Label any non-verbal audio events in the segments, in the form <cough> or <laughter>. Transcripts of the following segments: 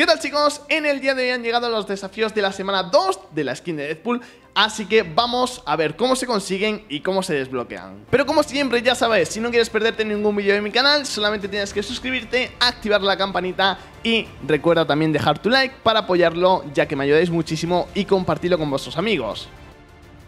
¿Qué tal chicos? En el día de hoy han llegado los desafíos de la semana 2 de la skin de Deadpool Así que vamos a ver cómo se consiguen y cómo se desbloquean Pero como siempre ya sabes, si no quieres perderte ningún vídeo de mi canal Solamente tienes que suscribirte, activar la campanita y recuerda también dejar tu like para apoyarlo Ya que me ayudáis muchísimo y compartirlo con vuestros amigos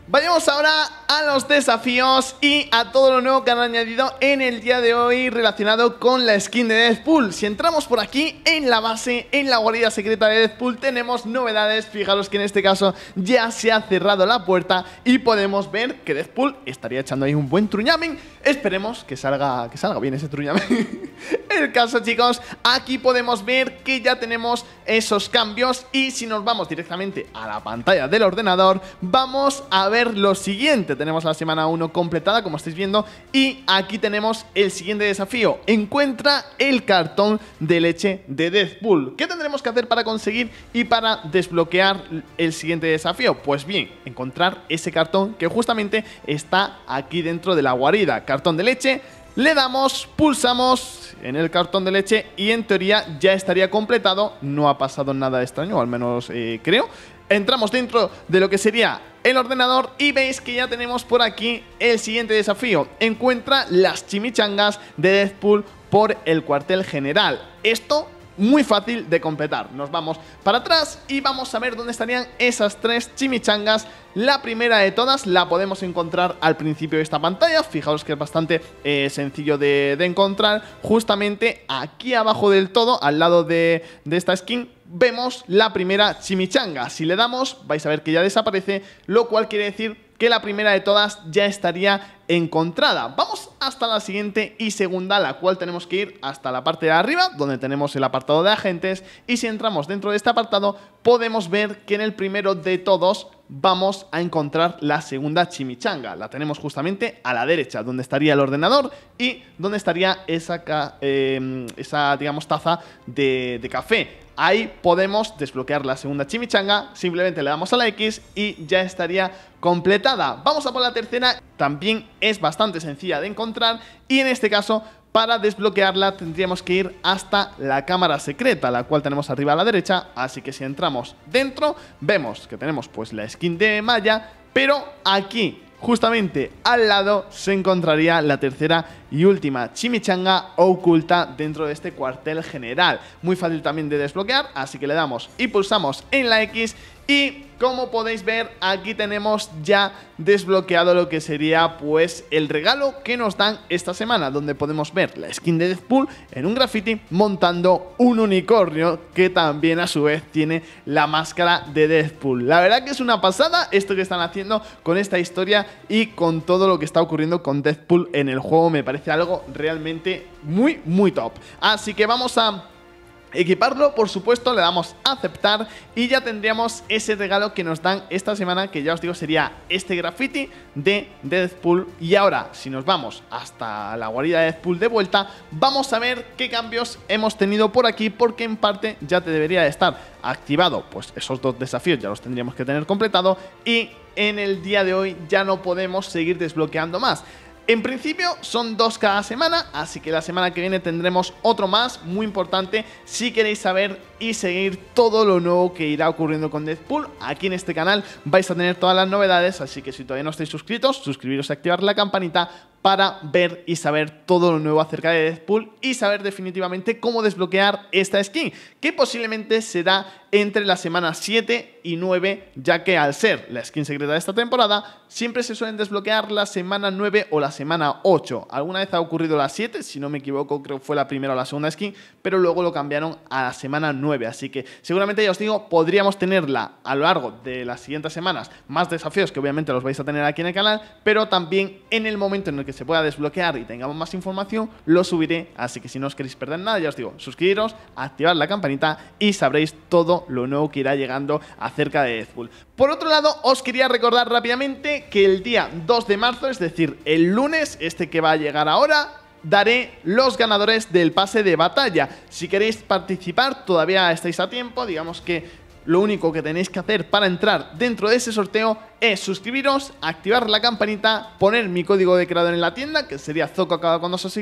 Vayamos ahora a los desafíos y a todo lo nuevo que han añadido en el día de hoy relacionado con la skin de Deadpool, Si entramos por aquí en la base, en la guarida secreta de Deadpool, tenemos novedades. Fijaros que en este caso ya se ha cerrado la puerta y podemos ver que Deadpool estaría echando ahí un buen truñamen. Esperemos que salga, que salga bien ese truñamen. <laughs> el caso, chicos, aquí podemos ver que ya tenemos esos cambios y si nos vamos directamente a la pantalla del ordenador, vamos a ver lo siguiente. Tenemos la semana 1 completada, como estáis viendo, y aquí tenemos el siguiente desafío. Encuentra el cartón de leche de Deathpool. ¿Qué tendremos que hacer para conseguir y para desbloquear el siguiente desafío? Pues bien, encontrar ese cartón que justamente está aquí dentro de la guarida. Cartón de leche, le damos, pulsamos en el cartón de leche y en teoría ya estaría completado. No ha pasado nada extraño, al menos eh, creo. Entramos dentro de lo que sería el ordenador y veis que ya tenemos por aquí el siguiente desafío. Encuentra las chimichangas de Deadpool por el cuartel general. Esto muy fácil de completar. Nos vamos para atrás y vamos a ver dónde estarían esas tres chimichangas. La primera de todas la podemos encontrar al principio de esta pantalla. Fijaos que es bastante eh, sencillo de, encontrar. Justamente aquí abajo del todo, al lado de, de esta skin, vemos la primera chimichanga. Si le damos, vais a ver que ya desaparece, lo cual quiere decir que la primera de todas ya estaría encontrada. Vamos hasta la siguiente y segunda, la cual tenemos que ir hasta la parte de arriba, donde tenemos el apartado de agentes, y si entramos dentro de este apartado, podemos ver que en el primero de todos vamos a encontrar la segunda chimichanga. La tenemos justamente a la derecha, donde estaría el ordenador y donde estaría esa, em, esa digamos, taza de, de café. Ahí podemos desbloquear la segunda chimichanga, simplemente le damos a la X y ya estaría completada. Vamos a por la tercera, también es bastante sencilla de encontrar y en este caso para desbloquearla tendríamos que ir hasta la cámara secreta, la cual tenemos arriba a la derecha, así que si entramos dentro, vemos que tenemos pues la skin de Maya, pero aquí, justamente al lado, se encontraría la tercera y última chimichanga oculta dentro de este cuartel general. Muy fácil también de desbloquear, así que le damos y pulsamos en la X y como podéis ver, aquí tenemos ya desbloqueado lo que sería pues el regalo que nos dan esta semana, donde podemos ver la skin de Deadpool en un graffiti montando un unicornio que también a su vez tiene la máscara de Deadpool. La verdad que es una pasada esto que están haciendo con esta historia y con todo lo que está ocurriendo con Deadpool en el juego, me parece algo realmente muy muy top. Así que vamos a Equiparlo, por supuesto, le damos a aceptar y ya tendríamos ese regalo que nos dan esta semana, que ya os digo sería este graffiti de Deadpool. Y ahora, si nos vamos hasta la guarida de Deadpool de vuelta, vamos a ver qué cambios hemos tenido por aquí, porque en parte ya te debería de estar activado, pues esos dos desafíos ya los tendríamos que tener completado y en el día de hoy ya no podemos seguir desbloqueando más. En principio son dos cada semana, así que la semana que viene tendremos otro más, muy importante, si queréis saber y seguir todo lo nuevo que irá ocurriendo con Deadpool. Aquí en este canal vais a tener todas las novedades, así que si todavía no estáis suscritos, suscribiros y activar la campanita para ver y saber todo lo nuevo acerca de Deadpool y saber definitivamente cómo desbloquear esta skin, que posiblemente será entre la semana 7 y 9, ya que al ser la skin secreta de esta temporada, siempre se suelen desbloquear la semana 9 o la semana 8. Alguna vez ha ocurrido la 7, si no me equivoco, creo que fue la primera o la segunda skin, pero luego lo cambiaron a la semana 9 Así que seguramente, ya os digo, podríamos tenerla a lo largo de las siguientes semanas. Más desafíos que obviamente los vais a tener aquí en el canal, pero también en el momento en el que se pueda desbloquear y tengamos más información, lo subiré. Así que si no os queréis perder nada, ya os digo, suscribiros, activad la campanita y sabréis todo lo nuevo que irá llegando acerca de Deadpool. Por otro lado, os quería recordar rápidamente que el día 2 de marzo, es decir, el lunes, este que va a llegar ahora, daré los ganadores del pase de batalla. Si queréis participar, todavía estáis a tiempo, digamos que lo único que tenéis que hacer para entrar dentro de ese sorteo es suscribiros, activar la campanita, poner mi código de creador en la tienda, que sería Zoco cuando os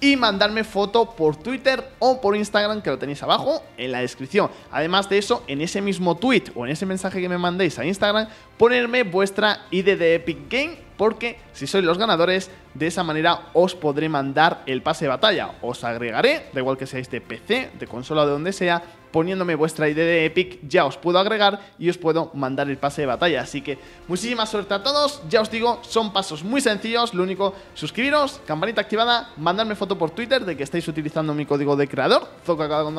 y mandarme foto por Twitter o por Instagram, que lo tenéis abajo en la descripción. Además de eso, en ese mismo tweet o en ese mensaje que me mandéis a Instagram, ponerme vuestra ID de Epic Game, porque si sois los ganadores, de esa manera os podré mandar el pase de batalla. Os agregaré, da igual que seáis de PC, de consola, de donde sea, poniéndome vuestra ID de Epic, ya os puedo agregar y os puedo mandar el pase de batalla. Así que muchísima suerte a todos, ya os digo, son pasos muy sencillos, lo único, suscribiros, campanita activada, mandarme foto por Twitter de que estáis utilizando mi código de creador, Zoca cada con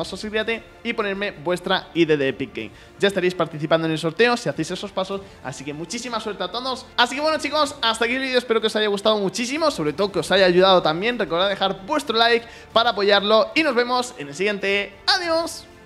y ponerme vuestra ID de Epic Game. Ya estaréis participando en el sorteo si hacéis esos pasos, así que muchísima suerte a todos. Así que bueno chicos, hasta aquí el vídeo, espero que os haya gustado muchísimo, sobre todo que os haya ayudado también, recordad dejar vuestro like para apoyarlo y nos vemos en el siguiente. ¡Adiós!